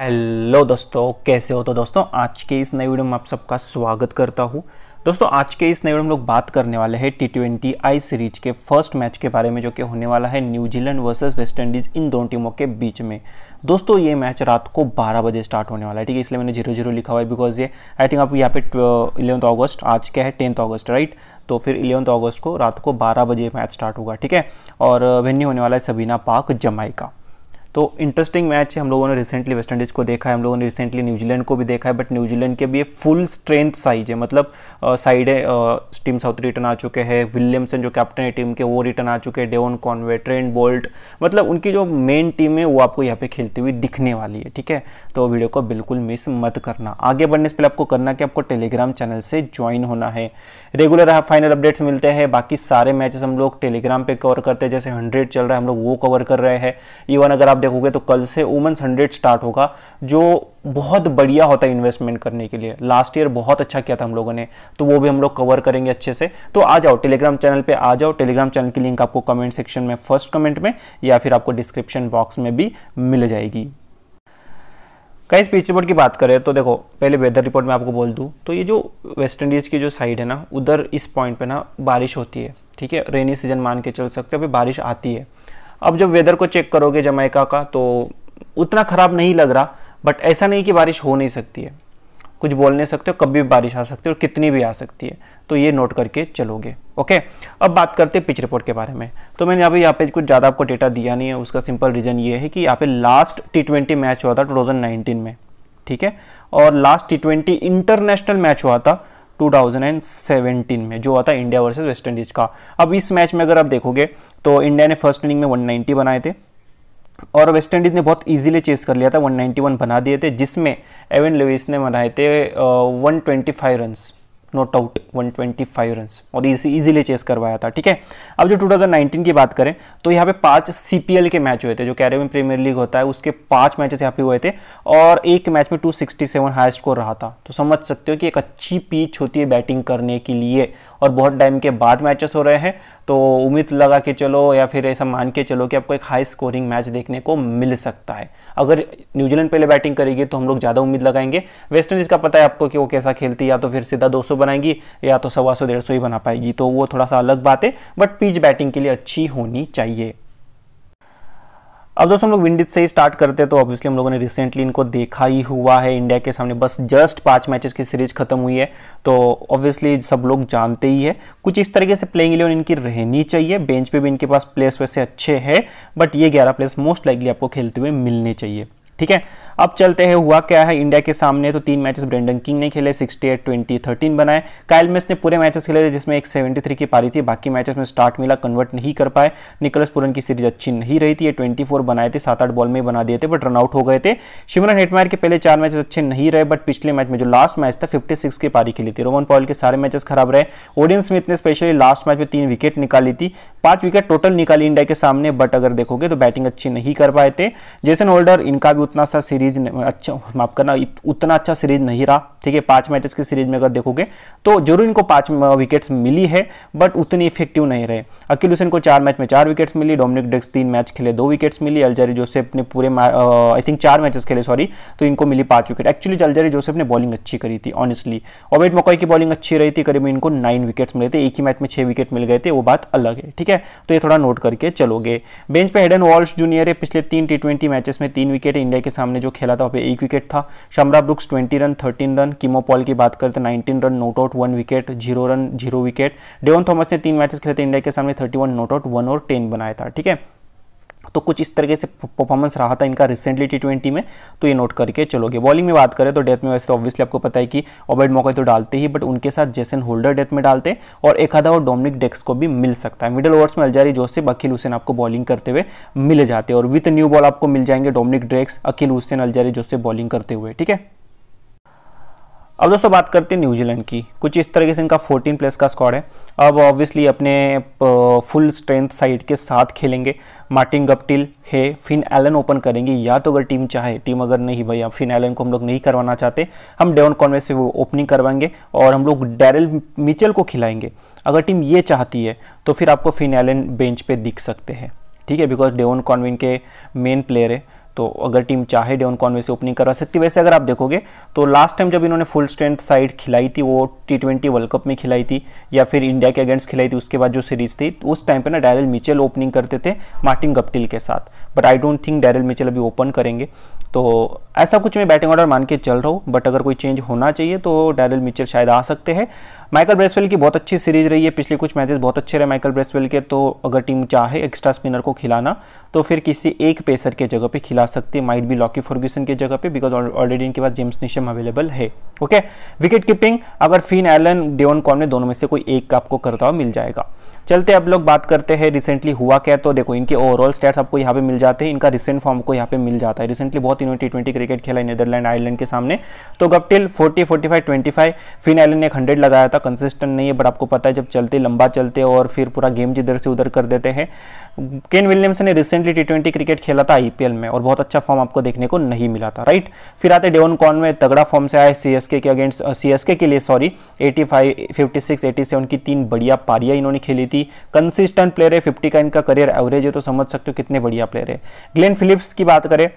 hello दोस्तों कैसे हो तो दोस्तों आज के इस नए वीडियो में आप सबका स्वागत करता हूँ दोस्तों आज के इस नए वीडियो में लोग बात करने वाले हैं टी ट्वेंटी आई सीरीज के फर्स्ट मैच के बारे में जो कि होने वाला है न्यूजीलैंड वर्सेस वेस्ट इंडीज़ इन दोनों टीमों के बीच में दोस्तों ये मैच रात को 12 बजे स्टार्ट होने वाला है ठीक है इसलिए मैंने जीरो जीरो लिखा हुआ है बिकॉज ये आई थिंक आप यहाँ पे इलेवंथ ऑगस्ट आज क्या है टेंथ ऑगस्ट राइट तो फिर इलेवंथ ऑगस्ट को रात को बारह बजे मैच स्टार्ट होगा ठीक है और वेन्यू होने वाला है सबीना पार्क जमाई का तो इंटरेस्टिंग मैच है हम लोगों ने रिसेंटली वेस्ट इंडीज़ को देखा है हम लोगों ने रिसेंटली न्यूजीलैंड को भी देखा है बट न्यूजीलैंड के भी ये फुल स्ट्रेंथ साइज है मतलब है टीम साउथ रिटर्न आ चुके हैं विलियमसन जो कैप्टन है टीम के वो रिटर्न आ चुके हैं डेवन कॉनवे ट्रेंड बोल्ट मतलब उनकी जो मेन टीम है वो आपको यहाँ पे खेलती हुई दिखने वाली है ठीक है तो वीडियो को बिल्कुल मिस मत करना आगे बढ़ने से पहले आपको करना कि आपको टेलीग्राम चैनल से ज्वाइन होना है रेगुलर फाइनल अपडेट्स मिलते हैं बाकी सारे मैचेस हम लोग टेलीग्राम पर कवर करते हैं जैसे हंड्रेड चल रहा है हम लोग वो कवर कर रहे हैं इवन अगर आप देखोगे तो कल से वुमेंस हंड्रेड स्टार्ट होगा जो बहुत बढ़िया होता है इन्वेस्टमेंट करने के लिए लास्ट ईयर बहुत अच्छा किया था हम लोगों ने तो वो भी हम लोग कवर करेंगे अच्छे से तो आ जाओ टेलीग्राम चैनल पे आ जाओ टेलीग्राम चैनल की लिंक आपको कमेंट सेक्शन में फर्स्ट कमेंट में या फिर आपको डिस्क्रिप्शन बॉक्स में भी मिल जाएगी कई स्पीच रिपोर्ट की बात करें तो देखो पहले वेदर रिपोर्ट में आपको बोल दूँ तो ये जो वेस्ट इंडीज़ की जो साइड है ना उधर इस पॉइंट पे ना बारिश होती है ठीक है रेनी सीजन मान के चल सकते हो अभी बारिश आती है अब जब वेदर को चेक करोगे जमैका का तो उतना ख़राब नहीं लग रहा बट ऐसा नहीं कि बारिश हो नहीं सकती है कुछ बोल नहीं सकते हो कब भी बारिश आ सकती है और कितनी भी आ सकती है तो ये नोट करके चलोगे ओके अब बात करते हैं पिच रिपोर्ट के बारे में तो मैंने अभी यहाँ पे कुछ ज़्यादा आपको डेटा दिया नहीं है उसका सिंपल रीज़न ये है कि यहाँ पे लास्ट टी ट्वेंटी मैच हुआ था नाइनटीन में ठीक है और last T twenty international match हुआ था 2017 में जो आता इंडिया वर्सेस वेस्ट इंडीज़ का अब इस मैच में अगर आप देखोगे तो इंडिया ने फर्स्ट इनिंग में 190 बनाए थे और वेस्ट इंडीज़ ने बहुत इजीली चेस कर लिया था 191 बना दिए थे जिसमें एवन लेविस ने बनाए थे one twenty five not out 125 run और इसी चेस करवाया था ठीक है अब जो 2019 की बात करें तो यहाँ पे पांच सीपीएल के मैच हुए थे जो कैरेबियन प्रीमियर लीग होता है उसके पांच मैचेस यहाँ पे हुए थे और एक मैच में 267 हाई स्कोर रहा था तो समझ सकते हो कि एक अच्छी पीच होती है बैटिंग करने के लिए और बहुत टाइम के बाद मैचेस हो रहे हैं तो उम्मीद लगा के चलो या फिर ऐसा मान के चलो कि आपको एक हाई स्कोरिंग मैच देखने को मिल सकता है अगर न्यूजीलैंड पहले बैटिंग करेगी तो हम लोग ज़्यादा उम्मीद लगाएंगे वेस्ट इंडीज़ का पता है आपको कि वो कैसा खेलती या तो फिर सीधा 200 बनाएगी या तो सवा सौ डेढ़ सौ ही बना पाएगी तो वो थोड़ा सा अलग बात है बट पिच बैटिंग के लिए अच्छी होनी चाहिए अब दोस्तों हम लोग विंडीज से ही स्टार्ट करते हैं तो ऑब्वियसली हम लोगों ने रिसेंटली इनको देखा ही हुआ है इंडिया के सामने बस जस्ट पांच मैचेस की सीरीज खत्म हुई है तो ऑब्वियसली सब लोग जानते ही है कुछ इस तरीके से प्लेइंग इलेवन इनकी रहनी चाहिए बेंच पे भी इनके पास प्लेयर्स वैसे अच्छे हैं बट ये ग्यारह प्लेयर्स मोस्ट लाइकली आपको खेलते हुए मिलने चाहिए ठीक है अब चलते हैं हुआ क्या है इंडिया के सामने तो तीन मैचेस ब्रेंडन किंग ने खेले 68, 20, 13 बनाए कायल मिस ने पूरे मैचेस खेले थे जिसमें एक 73 की पारी थी बाकी मैचेस में स्टार्ट मिला कन्वर्ट नहीं कर पाए निकलस पुरन की सीरीज अच्छी नहीं रही थी ये 24 बनाए थे सात आठ बॉल में बना दिए थे बट रनआउट हो गए थे शिमरन हेटमायर के पहले चार मैचेस अच्छे नहीं रहे बट पिछले मैच में जो लास्ट मैच था फिफ्टी की पारी खेली थी रोमन पॉल के सारे मैचेस खराब रहे ओडियन स्मिथ ने स्पेशली लास्ट मैच में तीन विकेट निकाली थी पांच विकेट टोटल निकाली इंडिया के सामने बट अगर देखोगे तो बैटिंग अच्छी नहीं कर पाए थे जेसन होल्डर इनका भी उतना सा सीरीज सीरीज अच्छा माफ करना उतना अच्छा सीरीज नहीं रहा ठीक है पांच मैचेस की सीरीज में अगर देखोगे तो जरूर इनको पांच विकेट्स मिली है बट उतनी इफेक्टिव नहीं रहे अकील हुसैन को चार मैच में चार विकेट्स मिली डोमिनिक डेक्स तीन मैच खेले दो विकेट्स मिली अलजारी जोसेफ ने पूरे आई थिंक चार मैचेस खेले सॉरी तो इनको मिली पांच विकेट एक्चुअली अलजारी जोसेफ ने बॉलिंग अच्छी करी थी ऑनेस्टली ओबेट मकोई की बॉलिंग अच्छी रही थी करीब इनको नाइन विकेट्स मिले थे एक ही मैच में छह विकेट मिल गए थे वो बात अलग है ठीक है तो ये थोड़ा नोट करके चलोगे बेंच पे हेडन वॉल्स जूनियर है पिछले तीन टी मैचेस में तीन विकेट इंडिया के सामने जो जो खेला था वहाँ पे एक विकेट था Shamarh Brooks 20 run 13 run Keemo Paul की बात करते 19 run not out one wicket zero run zero wicket Devon Thomas ने तीन मैचेस खेले थे इंडिया के सामने 31 नोट आउट वन और टेन बनाया था ठीक है तो कुछ इस तरीके से परफॉर्मेंस रहा था इनका रिसेंटली टी ट्वेंटी में तो ये नोट करके चलोगे बॉलिंग में बात करें तो डेथ में वैसे ऑब्वियसली तो आपको पता है कि ओबेड मौके तो डालते ही बट उनके साथ जेसन होल्डर डेथ में डालते और एक आधा और डोमिनिक डेक्स को भी मिल सकता है मिडिल ओवर्स में अलजारी जोसेफ अखिल हुसैन आपको बॉलिंग करते हुए मिल जाते हैं और विथ न्यू बॉल आपको मिल जाएंगे Dominic Drakes Akeal Hosein Alzarri Joseph bowling करते हुए ठीक है अब दोस्तों बात करते हैं न्यूजीलैंड की कुछ इस तरीके से इनका 14 प्लेस का स्क्वाड है अब ऑब्वियसली अपने फुल स्ट्रेंथ साइड के साथ खेलेंगे मार्टिन गप्टिल है फिन एलन ओपन करेंगे या तो अगर टीम चाहे टीम अगर नहीं भैया फिन एलन को हम लोग नहीं करवाना चाहते हम डेवन कॉन्वे से वो ओपनिंग करवाएंगे और हम लोग डेरल मिचल को खिलाएंगे अगर टीम ये चाहती है तो फिर आपको फिन एलन बेंच पर दिख सकते हैं ठीक है बिकॉज डेवन कॉन्विन के मेन प्लेयर है तो अगर टीम चाहे डेवन कॉनवे से ओपनिंग करवा सकती है वैसे अगर आप देखोगे तो लास्ट टाइम जब इन्होंने फुल स्ट्रेंथ साइड खिलाई थी वो टी ट्वेंटी वर्ल्ड कप में खिलाई थी या फिर इंडिया के अगेंस्ट खिलाई थी उसके बाद जो सीरीज थी तो उस टाइम पर ना डैरल मिचेल ओपनिंग करते थे मार्टिन गप्टिल के साथ but I don't think Daryl Mitchell अभी ओपन करेंगे तो ऐसा कुछ मैं बैटिंग ऑर्डर मान के चल रहा हूँ बट अगर कोई चेंज होना चाहिए तो डैरल मिचेल शायद आ सकते हैं माइकल ब्रेसवेल की बहुत अच्छी सीरीज रही है पिछले कुछ मैचेस बहुत अच्छे रहे माइकल ब्रेसवेल के तो अगर टीम चाहे एक्स्ट्रा स्पिनर को खिलाना तो फिर किसी एक पेसर के जगह पे खिला सकते हैं माइट बी लॉकी फर्ग्यूसन के जगह पे बिकॉज ऑलरेडी इनके पास जेम्स निशम अवेलेबल है ओके विकेट कीपिंग अगर फिन एलन डेवन ने दोनों में से कोई एक आपको करता हुआ मिल जाएगा चलते अब लोग बात करते हैं रिसेंटली हुआ क्या तो देखो इनके ओवरऑल स्टेट्स आपको यहाँ पे मिल जाते हैं इनका रिसेंट फॉर्म को यहाँ पे मिल जाता है रिसेंटली बहुत इन्होंने टी ट्वेंटी क्रिकेट खेला है नीदरलैंड आयरलैंड के सामने तो गपटिल 40, 45, 25 फिन आयलैंड ने एक हंड्रेड लगाया था कंसिस्टेंट नहीं है बट आपको पता है जब चलते लंबा चलते और फिर पूरा गेम जिधर से उधर कर देते हैं केन विलियम्स ने recent recently T twenty cricket खेला था आईपीएल में और बहुत अच्छा फॉर्म आपको देखने को नहीं मिला था राइट फिर आते डेवन कॉन में तगड़ा फॉर्म से आए सी के अगेंस्ट सीएसके के लिए सॉरी 85, 56, 87 की तीन बढ़िया पारियां इन्होंने खेली थी कंसिस्टेंट प्लेयर है फिफ्टी का इनका करियर एवरेज है तो समझ सकते हो कितने बढ़िया प्लेयर है ग्लेन फिलिप्स की बात करें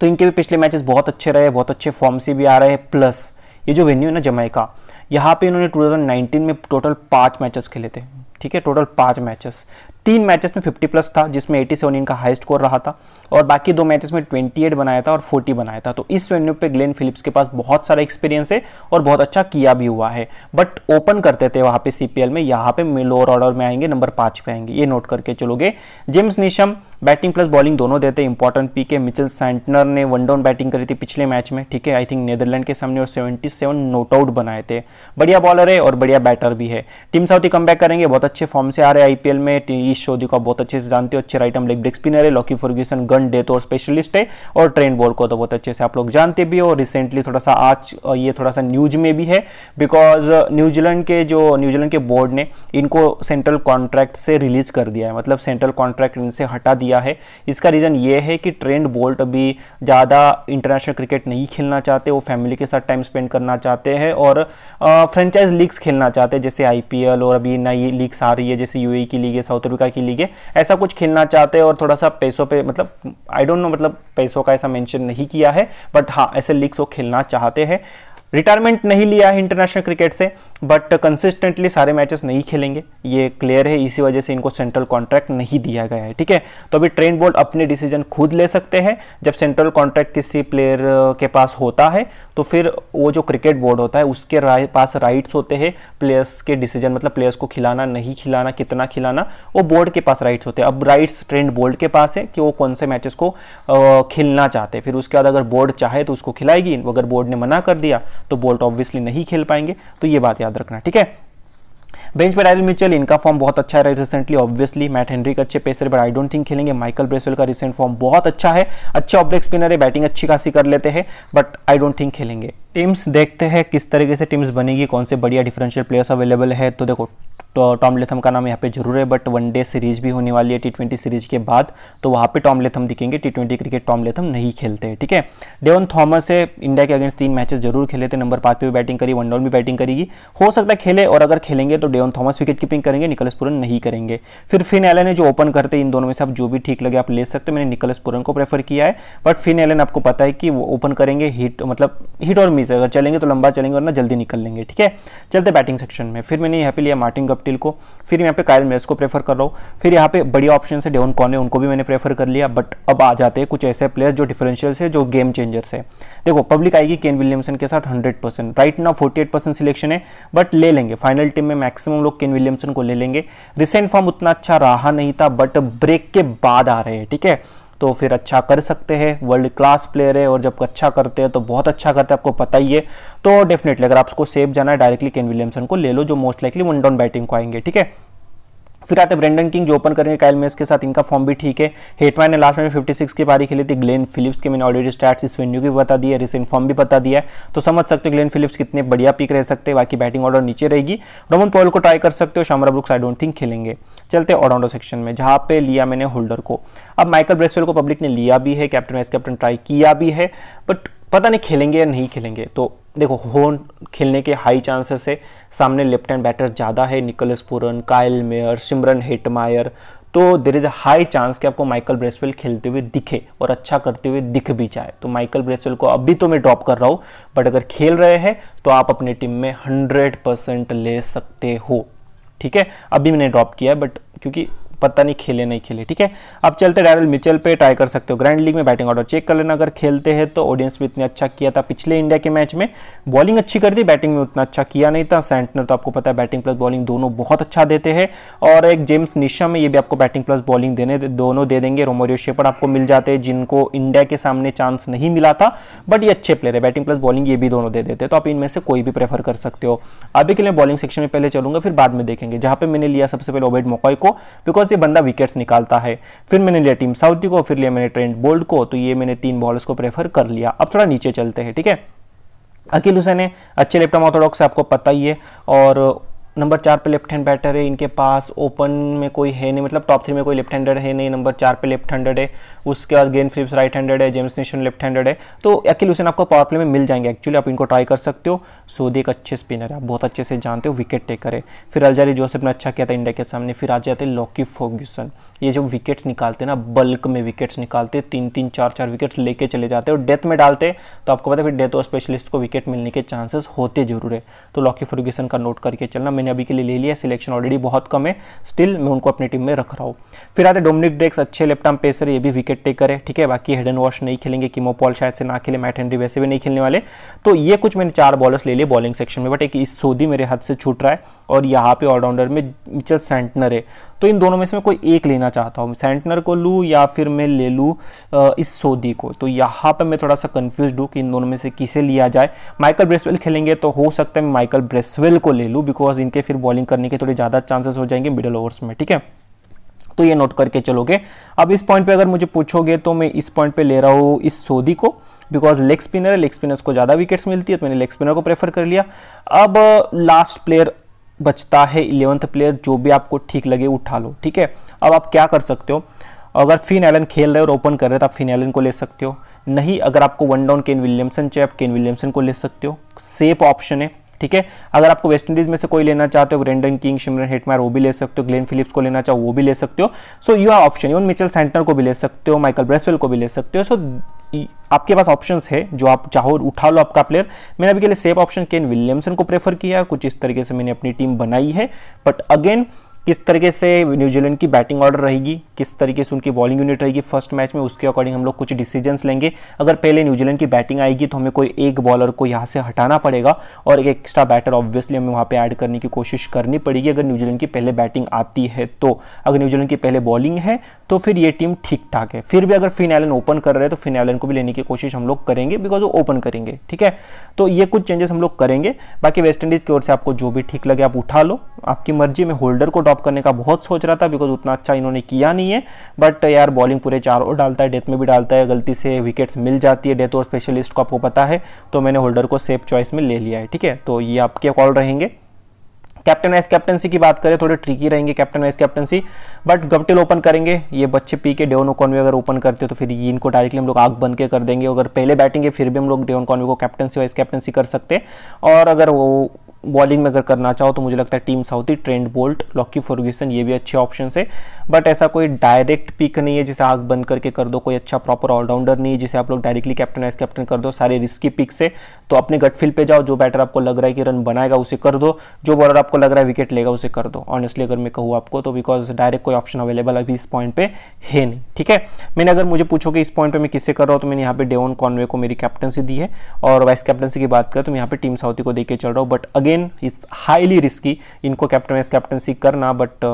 तो इनके भी पिछले मैचेस बहुत अच्छे रहे बहुत अच्छे फॉर्म से भी आ रहे हैं प्लस ये जो वेन्यू है ना जमैका यहाँ पे इन्होंने 2019 में टोटल पाँच मैचेस खेले थे ठीक है टोटल पाँच मैचेस तीन मैचेस में 50 प्लस था जिसमें 87 इनका हाईस्ट स्कोर रहा था और बाकी दो मैचेस में 28 बनाया था और 40 बनाया था तो इस वेन्यू पे ग्लेन फिलिप्स के पास बहुत सारा एक्सपीरियंस है और बहुत अच्छा किया भी हुआ है बट ओपन करते थे वहाँ पे सीपीएल में यहाँ पे लोअर ऑर्डर में आएंगे नंबर पाँच पे आएंगे ये नोट करके चलोगे James Neesham batting plus bowling दोनों देते हैं इंपॉर्टेंट पी के मिचल सेंटनर ने वन डाउन बैटिंग करी थी पिछले मैच में ठीक है आई थिंक नीदरलैंड के सामने और 77 नोट आउट बनाए थे बढ़िया बॉलर है और बढ़िया बैटर भी है टीम साउथी कम करेंगे बहुत अच्छे फॉर्म से आ रहे हैं आईपीएल में ईश चौधरी को बहुत अच्छे से जानते हो अच्छे राइटम लेग ब्रेक स्पिनर है लॉकी फर्ग्यूसन गन डेथ और स्पेशलिस्ट है और ट्रेन बॉल को तो बहुत अच्छे से आप लोग जानते भी हो रिसेंटली थोड़ा सा आज ये थोड़ा सा न्यूज में भी है बिकॉज न्यूजीलैंड के जो न्यूजीलैंड के बोर्ड ने इनको सेंट्रल कॉन्ट्रैक्ट से रिलीज कर दिया है मतलब सेंट्रल कॉन्ट्रैक्ट इनसे हटा दिया दिया है इसका रीज़न ये है कि ट्रेंड बोल्ट अभी ज़्यादा इंटरनेशनल क्रिकेट नहीं खेलना चाहते वो फैमिली के साथ टाइम स्पेंड करना चाहते हैं और फ्रेंचाइज लीग्स खेलना चाहते हैं जैसे आईपीएल और अभी नई लीग्स आ रही है जैसे यू की लीग है साउथ अफ्रीका की लीग है ऐसा कुछ खेलना चाहते हैं और थोड़ा सा पैसों पर मतलब आई डोंट नो मतलब पैसों का ऐसा मैंशन नहीं किया है बट हाँ ऐसे लीग्स वो खेलना चाहते हैं रिटायरमेंट नहीं लिया है इंटरनेशनल क्रिकेट से बट कंसिस्टेंटली सारे मैचेस नहीं खेलेंगे ये क्लियर है इसी वजह से इनको सेंट्रल कॉन्ट्रैक्ट नहीं दिया गया है ठीक है तो अभी ट्रेंड बोल्ट अपने डिसीजन खुद ले सकते हैं जब सेंट्रल कॉन्ट्रैक्ट किसी प्लेयर के पास होता है तो फिर वो जो क्रिकेट बोर्ड होता है उसके राय, पास राइट्स होते हैं प्लेयर्स के डिसीजन मतलब प्लेयर्स को खिलाना नहीं खिलाना कितना खिलाना वो बोर्ड के पास राइट्स होते हैं अब राइट्स ट्रेंड बोल्ट के पास है कि वो कौन से मैचेस को खेलना चाहते हैं फिर उसके बाद अगर बोर्ड चाहे तो उसको खिलाएगी अगर बोर्ड ने मना कर दिया तो बोल्ट ऑब्वियसली नहीं खेल पाएंगे तो ये बात याद रखना ठीक है बेंच पर डायल मिचल इनका फॉर्म बहुत अच्छा है रिसेंटली ऑब्वियसली मैट हेनरिक अच्छे pacer but I don't think खेलेंगे माइकल ब्रेसवेल का रिसेंट फॉर्म बहुत अच्छा है अच्छे ऑब्रेक स्पिनर है बैटिंग अच्छी खासी कर लेते हैं बट आई डोंट थिंक खेलेंगे टीम्स देखते हैं किस तरीके से टीम्स बनेगी कौन से बढ़िया डिफरेंशियल प्लेयर्स अवेलेबल है तो देखो तो टॉम लेथम का नाम यहाँ पे जरूर है बट वनडे सीरीज भी होने वाली है टी ट्वेंटी सीरीज के बाद तो वहाँ पे टॉम लेथम दिखेंगे T twenty cricket Tom Latham नहीं खेलते ठीक है डेवन थॉमस है इंडिया के अगेंस्ट तीन मैचेस जरूर खेले थे नंबर पाँच पे भी बैटिंग करी वन डॉल भी बैटिंग करेगी हो सकता है खेले और अगर खेलेंगे तो डेवन थॉमस विकेट कीपिंग करेंगे निकलस पुरन नहीं करेंगे फिर फिन एलन है जो ओपन करते इन दोनों में से आप जो भी ठीक लगे आप ले सकते मैंने निकलस पुरन को प्रेफर किया है बट फिन एलन आपको पता है कि वो ओपन करेंगे हिट मतलब हिट और मिस अगर चलेंगे तो लंबा चलेंगे और ना जल्दी निकल लेंगे ठीक है चलते बैटिंग सेक्शन में फिर मैंने यहाँ पे लिया मार्टिन गप स्टील को फिर यहाँ पे कायल मेस को प्रेफर कर रहा हूँ फिर यहाँ पे बड़ी ऑप्शन है डेवन कॉने उनको भी मैंने प्रेफर कर लिया बट अब आ जाते हैं कुछ ऐसे प्लेयर जो डिफरेंशियल्स है जो गेम चेंजर्स है देखो पब्लिक आएगी केन विलियमसन के साथ हंड्रेड परसेंट राइट ना फोर्टी एट परसेंट सिलेक्शन है बट ले लेंगे फाइनल टीम में मैक्सिमम लोग केन विलियमसन को ले लेंगे रिसेंट फॉर्म उतना अच्छा रहा नहीं था बट ब्रेक के बाद आ रहे हैं ठीक है तो फिर अच्छा कर सकते हैं वर्ल्ड क्लास प्लेयर है और जब अच्छा करते हैं तो बहुत अच्छा करते हैं आपको पता ही है तो डेफिनेटली अगर आप उसको सेफ जाना है डायरेक्टली केन विलियमसन को ले लो जो most likely one down batting को आएंगे ठीक है फिर आते ब्रेंडन किंग जो ओपन करेंगे कैल मेस के साथ इनका फॉर्म भी ठीक है हेटमैन ने लास्ट में 56 की पारी खेली थी ग्लेन फिलिप्स के मैंने ऑलरेडी स्टार्ट इस वेन्यू की बता दिया है रिसेंट फॉर्म भी बता दिया है तो समझ सकते हो ग्लेन फिलिप्स कितने बढ़िया पिक रह सकते हैं बाकी बैटिंग ऑर्डर नीचे रहेगी रोमन पॉल को ट्राई कर सकते हो Shamarh Brooks I don't think खेलेंगे चलते ऑलराउंडर सेक्शन में जहाँ पे लिया मैंने होल्डर को अब माइकल ब्रेसवेल को पब्लिक ने लिया भी है कैप्टन वाइस कैप्टन ट्राई किया भी है बट पता नहीं खेलेंगे या नहीं खेलेंगे तो देखो होन खेलने के हाई चांसेस है सामने लेफ्ट हैंड बैटर ज़्यादा है निकोलस पुरन कायल मेयर सिमरन हेटमायर तो there is a high chance कि आपको माइकल ब्रेसवेल खेलते हुए दिखे और अच्छा करते हुए दिख भी जाए तो माइकल ब्रेसवेल को अभी तो मैं ड्रॉप कर रहा हूँ बट अगर खेल रहे हैं तो आप अपने टीम में हंड्रेड परसेंट ले सकते हो ठीक है अभी मैंने ड्रॉप किया है बट क्योंकि पता नहीं खेले नहीं खेले ठीक है अब चलते डायरल मिचल पे ट्राई कर सकते हो ग्रैंड लीग में बैटिंग ऑर्डर चेक कर लेना अगर खेलते हैं तो ऑडियंस भी इतना अच्छा किया था पिछले इंडिया के मैच में बॉलिंग अच्छी कर दी बैटिंग में उतना अच्छा किया नहीं था सेंटनर तो आपको पता है बैटिंग प्लस बॉलिंग दोनों बहुत अच्छा देते हैं और एक जेम्स निशा में ये भी आपको बैटिंग प्लस बॉलिंग देने दोनों दे देंगे रोमोरियो शेपर आपको मिल जाते हैं जिनको इंडिया के सामने चांस नहीं मिला था बट ये अच्छे प्लेयर है बैटिंग प्लस बॉलिंग ये भी दोनों दे देते तो आप इनमें से कोई भी प्रेफर कर सकते हो अभी के लिए बॉलिंग सेक्शन में पहले चलूंगा फिर बाद में देखेंगे जहां पर मैंने लिया सबसे पहले ओबेड मोकॉय को बिकॉज बहुत से बंदा विकेट्स निकालता है फिर मैंने लिया टीम साउथी को फिर लिया मैंने ट्रेंड बोल्ड को तो ये मैंने तीन बॉलर्स को प्रेफर कर लिया अब थोड़ा नीचे चलते हैं ठीक है अकील हुसैन है अच्छे लेफ्ट आर्म ऑर्थोडॉक्स आपको पता ही है और नंबर चार पे लेफ्ट हैंड बैटर है इनके पास ओपन में कोई है नहीं मतलब टॉप थ्री में कोई लेफ्ट हैंडेड है नहीं नंबर चार पे लेफ्ट हैंडेड है उसके बाद गेंद फिलिप्स राइट हैंडेड है जेम्स नेशन लेफ्ट हैंडेड है तो अकील हुसैन आपको पावर प्ले में मिल जाएंगे एक्चुअली आप इनको ट्राई कर सकते हो सोदी एक अच्छे स्पिनर है आप बहुत अच्छे से जानते हो विकेट टेकर है फिर अलजारी जोसेफ ने अच्छा किया था इंडिया के सामने फिर आ जाते लॉकी फोर्ग्यूसन ये जो विकेट्स निकालते ना बल्क में विकेट्स निकालते तीन तीन चार चार विकेट्स लेके चले जाते और डेथ में डालते तो आपको पता है फिर डेथ और स्पेशलिस्ट को विकेट मिलने के चांसेस होते जरूर है तो लॉकी फर्ग्यूसन का नोट करके चलना मैंने अभी के लिए ले लिया सिलेक्शन ऑलरेडी बहुत कम है स्टिल मैं उनको अपनी टीम में रख रहा हूँ फिर आते डोमिनिक डेक्स अच्छे लेफ्टार्म पेसर ये भी विकेट टेकर है ठीक है बाकी हेड एंड वॉश नहीं खेलेंगे किमो पॉल शायद से ना खेले मैट हेनरी वैसे भी नहीं खेलने वाले तो ये कुछ मैंने चार बॉलर्स ले लिए बॉलिंग सेक्शन में बट एक इस सोदी मेरे हाथ से छूट रहा है और यहाँ पे ऑलराउंडर में मिचल सेंटनर है तो इन दोनों में से मैं कोई एक लेना चाहता हूँ सेंटनर को लूँ या फिर मैं ले लूँ इस सोदी को तो यहाँ पर मैं थोड़ा सा कन्फ्यूज हूँ कि इन दोनों में से किसे लिया जाए माइकल ब्रेसवेल खेलेंगे तो हो सकता है मैं माइकल ब्रेसवेल को ले लूँ बिकॉज इनके फिर बॉलिंग करने के थोड़े ज़्यादा चांसेस हो जाएंगे मिडल ओवर्स में ठीक है तो ये नोट करके चलोगे अब इस पॉइंट पे अगर मुझे पूछोगे तो मैं इस पॉइंट पे ले रहा हूँ इस सोदी को बिकॉज लेग स्पिनर है लेग स्पिनर्स को ज़्यादा विकेट्स मिलती है तो मैंने लेग स्पिनर को प्रेफर कर लिया अब लास्ट प्लेयर बचता है इलेवंथ प्लेयर जो भी आपको ठीक लगे उठा लो ठीक है अब आप क्या कर सकते हो अगर फिन एलन खेल रहे हो और ओपन कर रहे हो तो आप फिन एलन को ले सकते हो नहीं अगर आपको वन डाउन केन विलियमसन चाहिए आप केन विलियमसन को ले सकते हो सेफ ऑप्शन है ठीक है अगर आपको वेस्ट इंडीज में से कोई लेना चाहते हो ब्रेंडन किंग शिमरन हेटमायर वो भी ले सकते हो ग्लेन फिलिप्स को लेना चाहो वो भी ले सकते हो so you are option even Mitchell Santner को भी ले सकते हो माइकल ब्रेसवेल को भी ले सकते हो सो so, आपके पास ऑप्शन है जो आप चाहो उठा लो आपका प्लेयर मैंने अभी के लिए सेफ ऑप्शन केन विलियमसन को प्रेफर किया कुछ इस तरीके से मैंने अपनी टीम बनाई है बट अगेन किस तरीके से न्यूजीलैंड की बैटिंग ऑर्डर रहेगी किस तरीके से उनकी बॉलिंग यूनिट रहेगी फर्स्ट मैच में उसके अकॉर्डिंग हम लोग कुछ डिसीजंस लेंगे अगर पहले न्यूजीलैंड की बैटिंग आएगी तो हमें कोई एक बॉलर को यहाँ से हटाना पड़ेगा और एक एक्स्ट्रा बैटर ऑब्वियसली हमें वहाँ पर ऐड करने की कोशिश करनी पड़ेगी अगर न्यूजीलैंड की पहले बैटिंग आती है तो अगर न्यूजीलैंड की पहले बॉलिंग है तो फिर ये टीम ठीक ठाक है फिर भी अगर फिन ओपन कर रहे हैं तो फिन को भी लेने की कोशिश हम लोग करेंगे बिकॉज वो ओपन करेंगे ठीक है तो ये कुछ चेंजेस हम लोग करेंगे बाकी वेस्ट इंडीज़ की ओर से आपको जो भी ठीक लगे आप उठा लो आपकी मर्जी में होल्डर को ड्रॉप करने का बहुत सोच रहा था बिकॉज उतना अच्छा इन्होंने किया नहीं है बट यार बॉलिंग पूरे चार ओवर डालता है डेथ में भी डालता है गलती से विकेट्स मिल जाती है डेथ और स्पेशलिस्ट को आपको पता है तो मैंने होल्डर को सेफ चॉइस में ले लिया है ठीक है तो ये आपके कॉल रहेंगे कैप्टन वाइस कैप्टनसी की बात करें थोड़े ट्रिकी रहेंगे captain vice captaincy but Guptill open करेंगे ये बच्चे पी के डेवन कॉनवे अगर ओपन करते हो तो फिर ये इनको डायरेक्टली हम लोग आग बन के कर देंगे अगर पहले बैटिंग है फिर भी हम लोग डेवन कॉनवे को कैप्टनसी वाइस कैप्टनसी कर सकते हैं और अगर वो बॉलिंग में अगर करना चाहो तो मुझे लगता है team Southee Trent Boult Lockie Ferguson ये भी अच्छे ऑप्शन है बट ऐसा कोई डायरेक्ट पिक नहीं है जिसे आग बंद करके कर दो कोई अच्छा प्रॉपर ऑलराउंडर नहीं है जिसे आप लोग डायरेक्टली कैप्टन एस कैप्टन कर दो सारे रिस्की पिक से तो अपने गट फील्ड पे जाओ जो बैटर आपको लग रहा है कि रन बनाएगा उसे कर दो जो बॉलर आपको लग रहा है विकेट लेगा उसे कर दो ऑनेस्टली अगर मैं कहूँ आपको तो बिकॉज डायरेक्ट कोई ऑप्शन अवेलेबल अभी इस पॉइंट पे है नहीं ठीक है मैंने अगर मुझे पूछो कि इस पॉइंट पे मैं किससे कर रहा हूँ तो मैंने यहाँ पे डेवन कॉनवे को मेरी कैप्टनसी दी है और वाइस कैप्टनसी की बात करें तो मैं यहाँ पे टीम साउथी को देके चल रहा हूँ but again again it's highly risky इनको कैप्टन एस कैप्टनसी करना but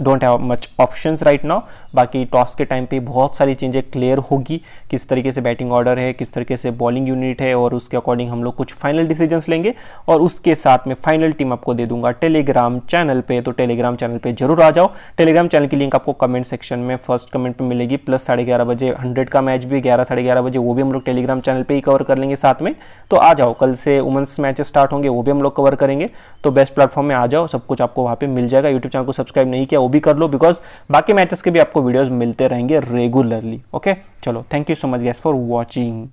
don't have much options right now बाकी टॉस के टाइम पे बहुत सारी चीज़ें क्लियर होगी किस तरीके से बैटिंग ऑर्डर है किस तरीके से बॉलिंग यूनिट है और उसके अकॉर्डिंग हम लोग कुछ फाइनल डिसीजंस लेंगे और उसके साथ में फाइनल टीम आपको दे दूंगा टेलीग्राम चैनल पे तो टेलीग्राम चैनल पे जरूर आ जाओ टेलीग्राम चैनल की लिंक आपको कमेंट सेक्शन में फर्स्ट कमेंट पर मिलेगी प्लस साढ़े ग्यारह बजे हंड्रेड का मैच भी ग्यारह साढ़े ग्यारह बजे वो भी हम लोग टेलीग्राम चैनल पर ही कवर कर लेंगे साथ में तो आ जाओ कल से वुमेंस मैचेस स्टार्ट होंगे वो भी हम लोग कवर करेंगे तो बेस्ट प्लेटफॉर्म में आ जाओ सब कुछ आपको वहाँ पर मिल जाएगा यूट्यूब चैनल को सब्सक्राइब नहीं किया वो भी कर लो बिकॉज बाकी मैचेस के भी आपको वीडियोज मिलते रहेंगे रेगुलरली ओके चलो thank you so much guys for watching